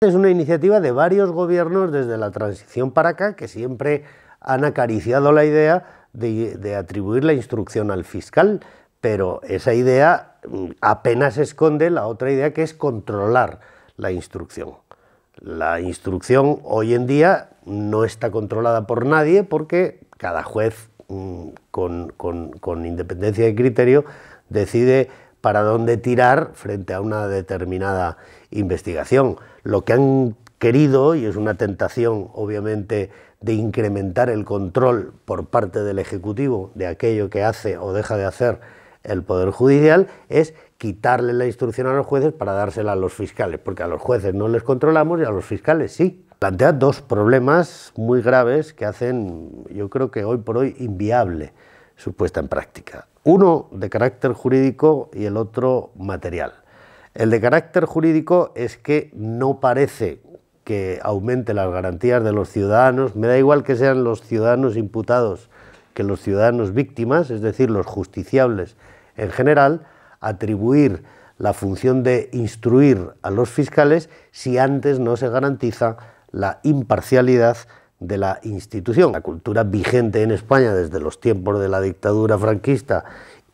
Es una iniciativa de varios gobiernos desde la transición para acá que siempre han acariciado la idea de, atribuir la instrucción al fiscal, pero esa idea mm, apenas esconde la otra idea que es controlar la instrucción. La instrucción hoy en día no está controlada por nadie porque cada juez mm, con, con independencia de criterio decide para dónde tirar frente a una determinada investigación. Lo que han querido, y es una tentación obviamente de incrementar el control por parte del Ejecutivo de aquello que hace o deja de hacer el Poder Judicial, es quitarle la instrucción a los jueces para dársela a los fiscales, porque a los jueces no les controlamos y a los fiscales sí. Plantea dos problemas muy graves que hacen, yo creo que hoy por hoy, inviable su puesta en práctica uno de carácter jurídico y el otro material. El de carácter jurídico es que no parece que aumente las garantías de los ciudadanos, me da igual que sean los ciudadanos imputados que los ciudadanos víctimas, es decir, los justiciables en general, atribuir la función de instruir a los fiscales si antes no se garantiza la imparcialidad de la institución. La cultura vigente en España desde los tiempos de la dictadura franquista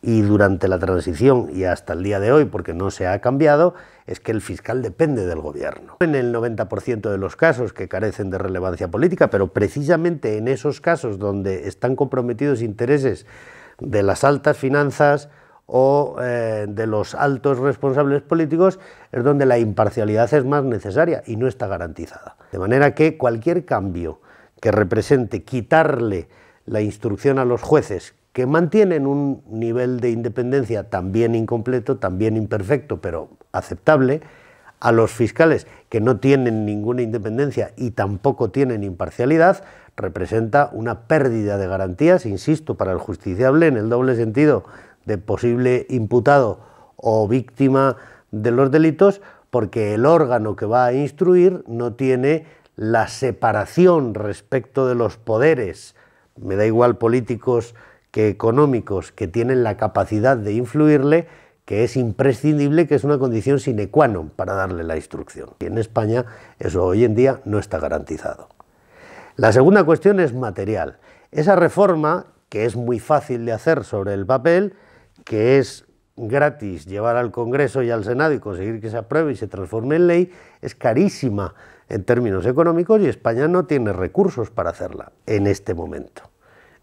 y durante la transición y hasta el día de hoy, porque no se ha cambiado, es que el fiscal depende del gobierno. En el 90% de los casos que carecen de relevancia política, pero precisamente en esos casos donde están comprometidos intereses de las altas finanzas o eh, de los altos responsables políticos, es donde la imparcialidad es más necesaria y no está garantizada. De manera que cualquier cambio que represente quitarle la instrucción a los jueces, que mantienen un nivel de independencia también incompleto, también imperfecto, pero aceptable, a los fiscales que no tienen ninguna independencia y tampoco tienen imparcialidad, representa una pérdida de garantías, insisto, para el justiciable en el doble sentido de posible imputado o víctima de los delitos, porque el órgano que va a instruir no tiene la separación respecto de los poderes, me da igual políticos que económicos, que tienen la capacidad de influirle, que es imprescindible, que es una condición sine qua non para darle la instrucción. Y en España eso hoy en día no está garantizado. La segunda cuestión es material. Esa reforma, que es muy fácil de hacer sobre el papel, que es gratis llevar al Congreso y al Senado y conseguir que se apruebe y se transforme en ley, es carísima en términos económicos y España no tiene recursos para hacerla en este momento.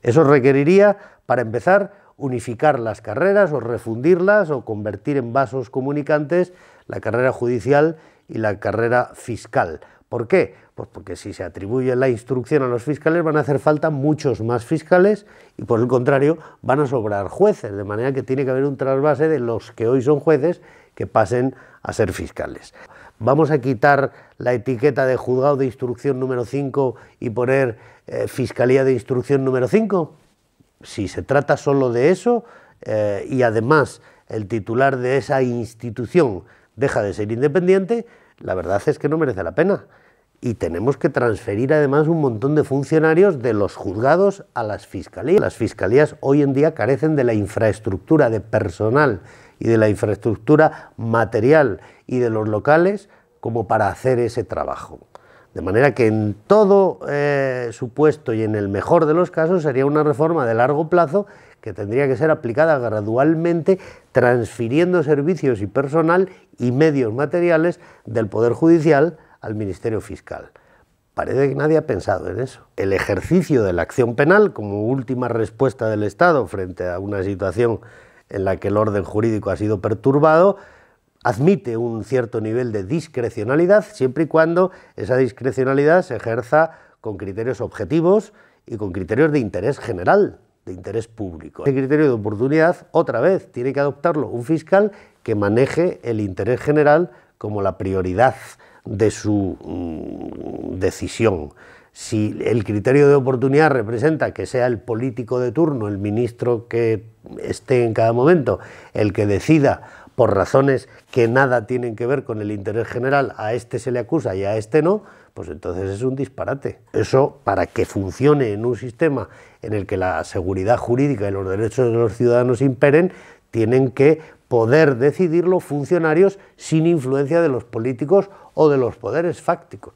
Eso requeriría, para empezar, unificar las carreras o refundirlas o convertir en vasos comunicantes la carrera judicial y la carrera fiscal. ¿Por qué? Pues porque si se atribuye la instrucción a los fiscales van a hacer falta muchos más fiscales y por el contrario van a sobrar jueces, de manera que tiene que haber un trasvase de los que hoy son jueces que pasen a ser fiscales vamos a quitar la etiqueta de juzgado de instrucción número 5 y poner eh, fiscalía de instrucción número 5? Si se trata solo de eso eh, y además el titular de esa institución deja de ser independiente, la verdad es que no merece la pena. Y tenemos que transferir además un montón de funcionarios de los juzgados a las fiscalías. Las fiscalías hoy en día carecen de la infraestructura de personal y de la infraestructura material y de los locales como para hacer ese trabajo. De manera que en todo eh, supuesto y en el mejor de los casos sería una reforma de largo plazo que tendría que ser aplicada gradualmente, transfiriendo servicios y personal y medios materiales del Poder Judicial al Ministerio Fiscal. Parece que nadie ha pensado en eso. El ejercicio de la acción penal como última respuesta del Estado frente a una situación en la que el orden jurídico ha sido perturbado, admite un cierto nivel de discrecionalidad, siempre y cuando esa discrecionalidad se ejerza con criterios objetivos y con criterios de interés general, de interés público. Ese criterio de oportunidad, otra vez, tiene que adoptarlo un fiscal que maneje el interés general como la prioridad de su mm, decisión si el criterio de oportunidad representa que sea el político de turno, el ministro que esté en cada momento, el que decida por razones que nada tienen que ver con el interés general, a este se le acusa y a este no, pues entonces es un disparate. Eso, para que funcione en un sistema en el que la seguridad jurídica y los derechos de los ciudadanos imperen, tienen que poder decidirlo funcionarios sin influencia de los políticos o de los poderes fácticos.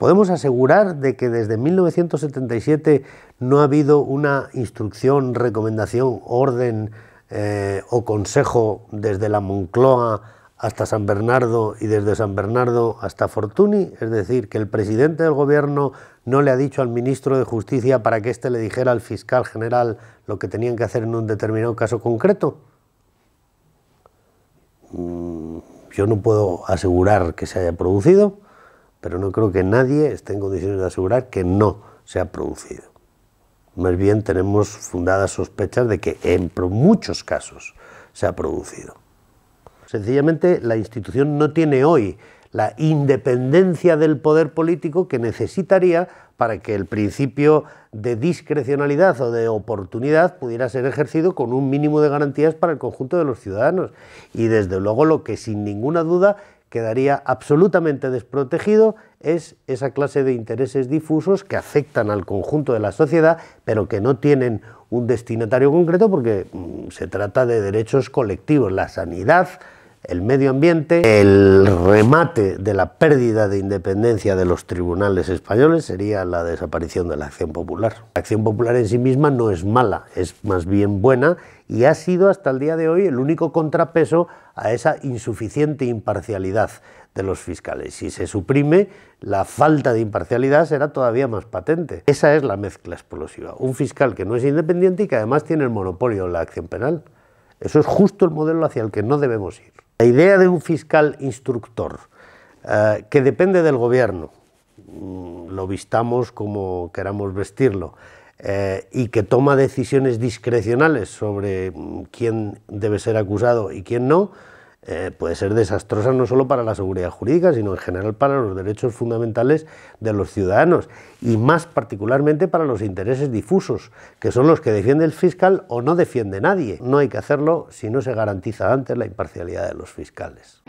Podemos asegurar de que desde 1977 no ha habido una instrucción, recomendación, orden eh, o consejo desde la Moncloa hasta San Bernardo y desde San Bernardo hasta Fortuny, es decir, que el presidente del gobierno no le ha dicho al ministro de Justicia para que éste le dijera al fiscal general lo que tenían que hacer en un determinado caso concreto. Mm, yo no puedo asegurar que se haya producido pero no creo que nadie esté en condiciones de asegurar que no se ha producido. Más bien tenemos fundadas sospechas de que en muchos casos se ha producido. Sencillamente la institución no tiene hoy la independencia del poder político que necesitaría para que el principio de discrecionalidad o de oportunidad pudiera ser ejercido con un mínimo de garantías para el conjunto de los ciudadanos. Y desde luego lo que sin ninguna duda quedaría absolutamente desprotegido es esa clase de intereses difusos que afectan al conjunto de la sociedad, pero que no tienen un destinatario concreto porque mm, se trata de derechos colectivos. La sanidad, el medio ambiente, el remate de la pérdida de independencia de los tribunales españoles sería la desaparición de la acción popular. La acción popular en sí misma no es mala, es más bien buena y ha sido hasta el día de hoy el único contrapeso a esa insuficiente imparcialidad de los fiscales. Si se suprime, la falta de imparcialidad será todavía más patente. Esa es la mezcla explosiva. Un fiscal que no es independiente y que además tiene el monopolio en la acción penal. Eso es justo el modelo hacia el que no debemos ir. La idea de un fiscal instructor eh, que depende del gobierno, mm, lo vistamos como queramos vestirlo, eh, y que toma decisiones discrecionales sobre mm, quién debe ser acusado y quién no, eh, puede ser desastrosa no solo para la seguridad jurídica, sino en general para los derechos fundamentales de los ciudadanos y más particularmente para los intereses difusos, que son los que defiende el fiscal o no defiende nadie. No hay que hacerlo si no se garantiza antes la imparcialidad de los fiscales.